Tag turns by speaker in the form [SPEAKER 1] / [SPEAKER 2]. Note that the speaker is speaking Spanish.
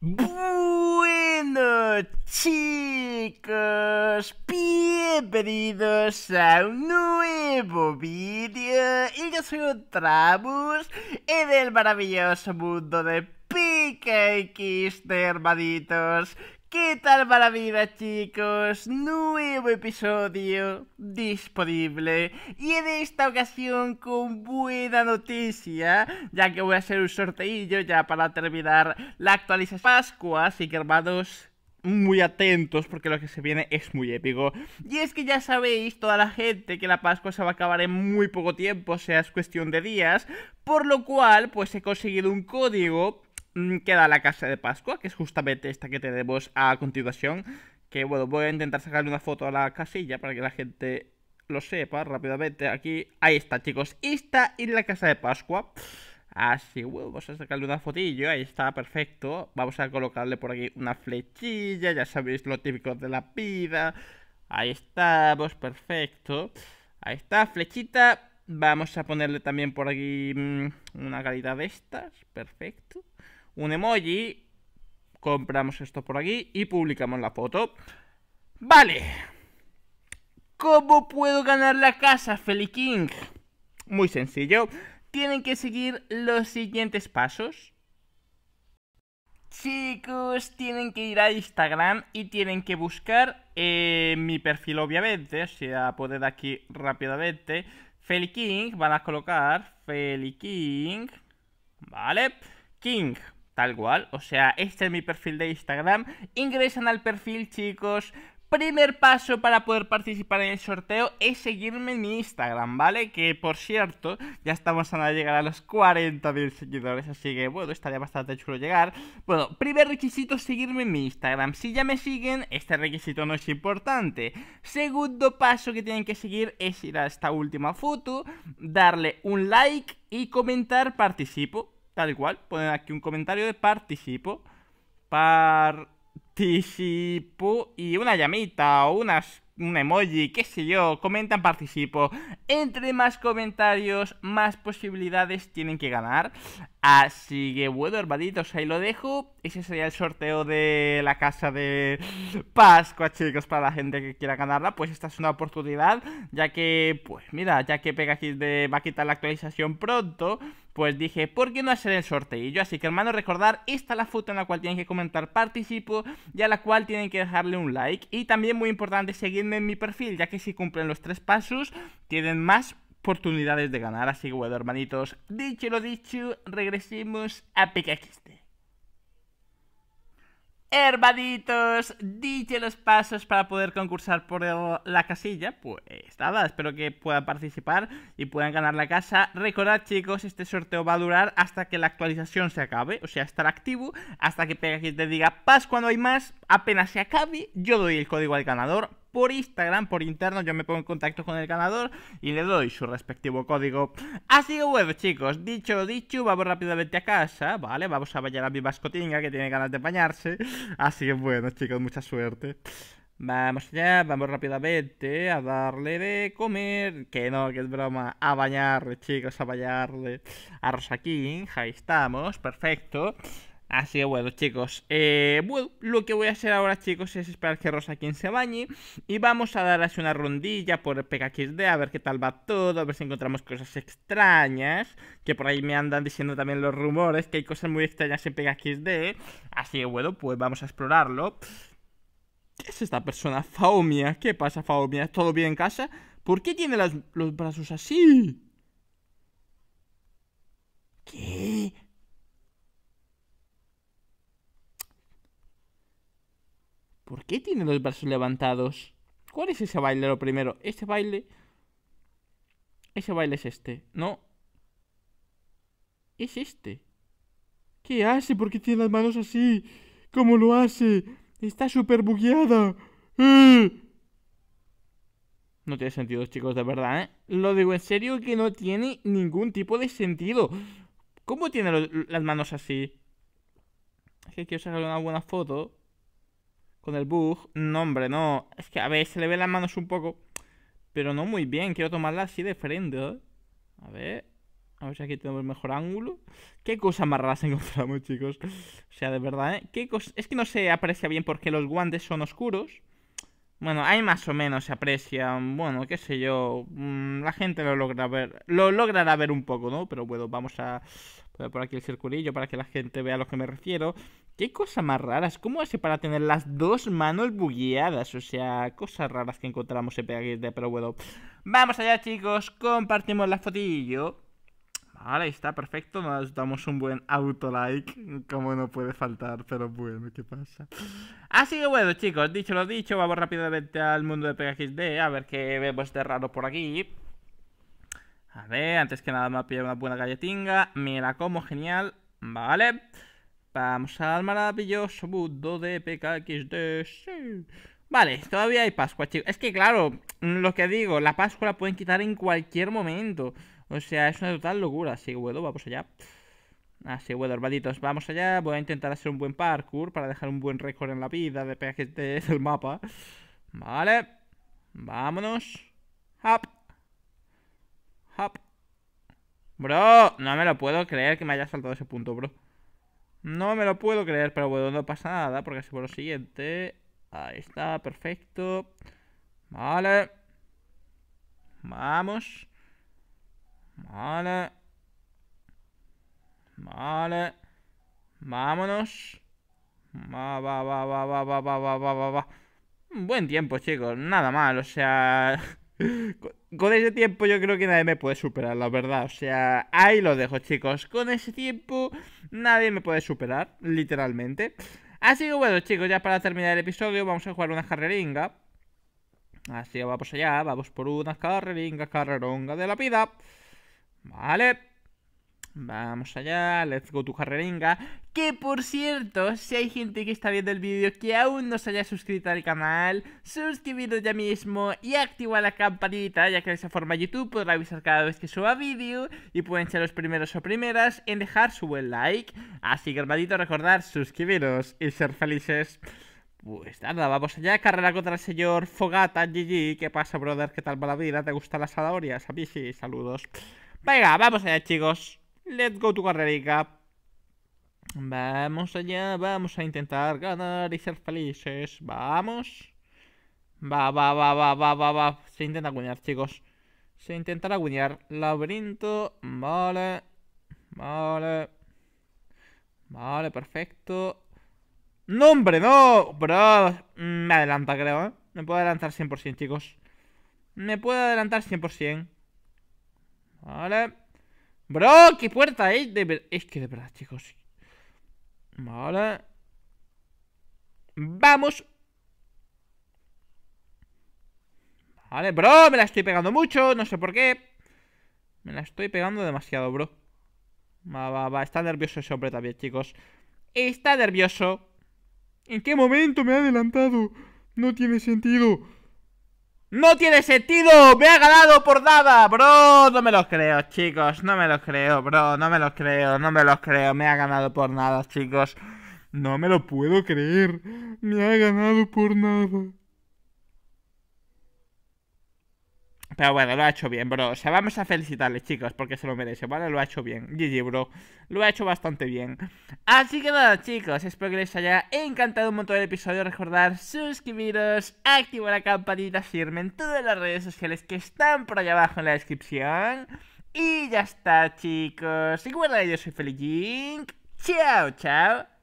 [SPEAKER 1] Bueno chicos, bienvenidos a un nuevo vídeo y yo soy Trabus en el maravilloso mundo de KX de hermanitos. ¿Qué tal para la vida chicos? Nuevo episodio disponible y en esta ocasión con buena noticia ya que voy a hacer un sorteillo ya para terminar la actualización Pascua así que hermanos muy atentos porque lo que se viene es muy épico. Y es que ya sabéis, toda la gente, que la Pascua se va a acabar en muy poco tiempo, o sea, es cuestión de días, por lo cual, pues he conseguido un código Mm, queda la casa de Pascua, que es justamente esta que tenemos a continuación. Que bueno, voy a intentar sacarle una foto a la casilla para que la gente lo sepa rápidamente. Aquí, ahí está, chicos. Esta es la casa de Pascua. Así, bueno, vamos a sacarle una fotillo. Ahí está, perfecto. Vamos a colocarle por aquí una flechilla. Ya sabéis lo típico de la vida. Ahí estamos, perfecto. Ahí está, flechita. Vamos a ponerle también por aquí mm, una calidad de estas. Perfecto un emoji, compramos esto por aquí y publicamos la foto. Vale. ¿Cómo puedo ganar la casa, FeliKing? Muy sencillo. Tienen que seguir los siguientes pasos. Chicos, tienen que ir a Instagram y tienen que buscar eh, mi perfil, obviamente. O sea, poder aquí rápidamente. Feli King, van a colocar FeliKing. Vale. King tal cual. O sea, este es mi perfil de Instagram. Ingresan al perfil, chicos. Primer paso para poder participar en el sorteo es seguirme en mi Instagram, ¿vale? Que por cierto, ya estamos a llegar a los 40.000 seguidores, así que bueno, estaría bastante chulo llegar. Bueno, primer requisito, seguirme en mi Instagram. Si ya me siguen, este requisito no es importante. Segundo paso que tienen que seguir es ir a esta última foto, darle un like y comentar participo tal cual, ponen aquí un comentario de participo. Participo y una llamita o unas, un emoji, qué sé yo, comentan participo. Entre más comentarios, más posibilidades tienen que ganar. Así que bueno, hermanitos, ahí lo dejo. Ese sería el sorteo de la casa de Pascua, chicos, para la gente que quiera ganarla. Pues esta es una oportunidad, ya que, pues mira, ya que Pegakit va a quitar la actualización pronto, pues dije, ¿por qué no hacer el sorteillo? Así que hermano, recordar, esta es la foto en la cual tienen que comentar participo y a la cual tienen que dejarle un like. Y también muy importante, seguirme en mi perfil, ya que si cumplen los tres pasos, tienen más oportunidades de ganar. Así que bueno, hermanitos, dicho lo dicho, regresemos a PKXT. Hermanitos, dije los pasos para poder concursar por la casilla, pues nada, espero que puedan participar y puedan ganar la casa. Recordad chicos, este sorteo va a durar hasta que la actualización se acabe, o sea, estará activo hasta que y te diga paz cuando hay más, apenas se acabe, yo doy el código al ganador, por Instagram, por interno, yo me pongo en contacto con el ganador y le doy su respectivo código. Así que bueno, chicos, dicho dicho, vamos rápidamente a casa, ¿vale? Vamos a bañar a mi mascotinga que tiene ganas de bañarse. Así que bueno, chicos, mucha suerte. Vamos allá, vamos rápidamente a darle de comer. Que no, que es broma. A bañarle, chicos, a bañarle. A Rosa ahí estamos, perfecto. Así que bueno, chicos. Eh, bueno, lo que voy a hacer ahora, chicos, es esperar que Rosa quien se bañe. Y vamos a dar así una rondilla por PKXD, a ver qué tal va todo, a ver si encontramos cosas extrañas. Que por ahí me andan diciendo también los rumores, que hay cosas muy extrañas en PKXD. Así que bueno, pues vamos a explorarlo. ¿Qué es esta persona? Faomia. ¿Qué pasa, Faomia? ¿Todo bien en casa? ¿Por qué tiene los brazos así? ¿Qué? ¿Por qué tiene los brazos levantados? ¿Cuál es ese baile lo primero? ¿Ese baile... Ese baile es este. No. Es este. ¿Qué hace? ¿Por qué tiene las manos así? ¿Cómo lo hace? Está súper bugueada. ¡Eh! No tiene sentido, chicos, de verdad, ¿eh? Lo digo en serio que no tiene ningún tipo de sentido. ¿Cómo tiene las manos así? Es que quiero sacarle una buena foto con el bug. No, hombre, no. Es que, a ver, se le ven las manos un poco. Pero no muy bien. Quiero tomarla así de frente, ¿eh? A ver. A ver si aquí tenemos el mejor ángulo. Qué cosa más raras encontramos, chicos. O sea, de verdad, ¿eh? ¿Qué cosa? Es que no se aprecia bien porque los guantes son oscuros. Bueno, ahí más o menos se aprecian. Bueno, qué sé yo. Mm, la gente lo logra ver. Lo logrará ver un poco, ¿no? Pero bueno, vamos a poner por aquí el circulillo para que la gente vea a lo que me refiero. Qué cosas más raras. ¿Cómo hace para tener las dos manos bugueadas? O sea, cosas raras que encontramos en de pero bueno. Vamos allá, chicos. Compartimos la fotillo. Vale, ahí está, perfecto. Nos damos un buen auto-like. Como no puede faltar, pero bueno, ¿qué pasa? Así que bueno, chicos, dicho lo dicho, vamos rápidamente al mundo de PXD a ver qué vemos de raro por aquí. A ver, antes que nada me ha pillado una buena galletinga. ¡Mira como, genial. Vale. Vamos al maravilloso mundo de PKXD. Vale, todavía hay Pascua, chicos. Es que claro, lo que digo, la Pascua la pueden quitar en cualquier momento. O sea, es una total locura. Así bueno, vamos allá. Así ah, bueno, hermanitos, vamos allá. Voy a intentar hacer un buen parkour para dejar un buen récord en la vida de PKXD del mapa. Vale. Vámonos. Hop. Hop. Bro, no me lo puedo creer que me haya saltado ese punto, bro. No me lo puedo creer, pero bueno, no pasa nada, porque así por lo siguiente. Ahí está, perfecto. Vale. Vamos. Vale. Vale. Vámonos. Va, va, va, va, va, va, va, va, va, va. Buen tiempo, chicos. Nada mal, o sea... Con ese tiempo yo creo que nadie me puede superar, la verdad. O sea, ahí lo dejo, chicos. Con ese tiempo nadie me puede superar, literalmente. Así que bueno, chicos, ya para terminar el episodio vamos a jugar una carreringa. Así que vamos allá, vamos por una carreringa, carreronga de la vida. Vale. Vamos allá, let's go to carreringa. Que por cierto, si hay gente que está viendo el vídeo que aún no se haya suscrito al canal, suscribiros ya mismo y activa la campanita, ya que de esa forma YouTube podrá avisar cada vez que suba vídeo y pueden ser los primeros o primeras en dejar su buen like. Así que hermanito, recordar suscribiros y ser felices. Pues nada, vamos allá, carrera contra el señor Fogata, GG, ¿qué pasa brother? ¿Qué tal va la vida? ¿Te gustan las zanahorias? A mí sí, saludos. Venga, vamos allá chicos. Let's go to carrerica. Vamos allá, vamos a intentar ganar y ser felices. Vamos. Va, va, va, va, va, va, va. Se intenta acuñar chicos. Se intentará guinear. Laberinto. Vale. Vale. Vale, perfecto. ¡No, hombre, no! Bro, me adelanta, creo, ¿eh? Me puedo adelantar 100%, chicos. Me puedo adelantar 100%. Vale. Bro, qué puerta es. Eh, es que de verdad, chicos. Vale. Vamos. Vale, bro, me la estoy pegando mucho. No sé por qué. Me la estoy pegando demasiado, bro. Va, va, va. Está nervioso ese hombre también, chicos. Está nervioso. ¿En qué momento me ha adelantado? No tiene sentido. No tiene sentido, me ha ganado por nada, bro, no me lo creo, chicos, no me lo creo, bro, no me lo creo, no me los creo, me ha ganado por nada, chicos, no me lo puedo creer, me ha ganado por nada. Pero bueno, lo ha hecho bien, bro. O sea, vamos a felicitarle, chicos, porque se lo merece, ¿vale? Lo ha hecho bien. GG, bro. Lo ha hecho bastante bien. Así que nada, chicos. Espero que les haya encantado un montón el episodio. Recordar suscribiros, activar la campanita, seguirme en todas las redes sociales que están por allá abajo en la descripción. Y ya está, chicos. Recuerda, yo soy felizín Jink. Chao, chao.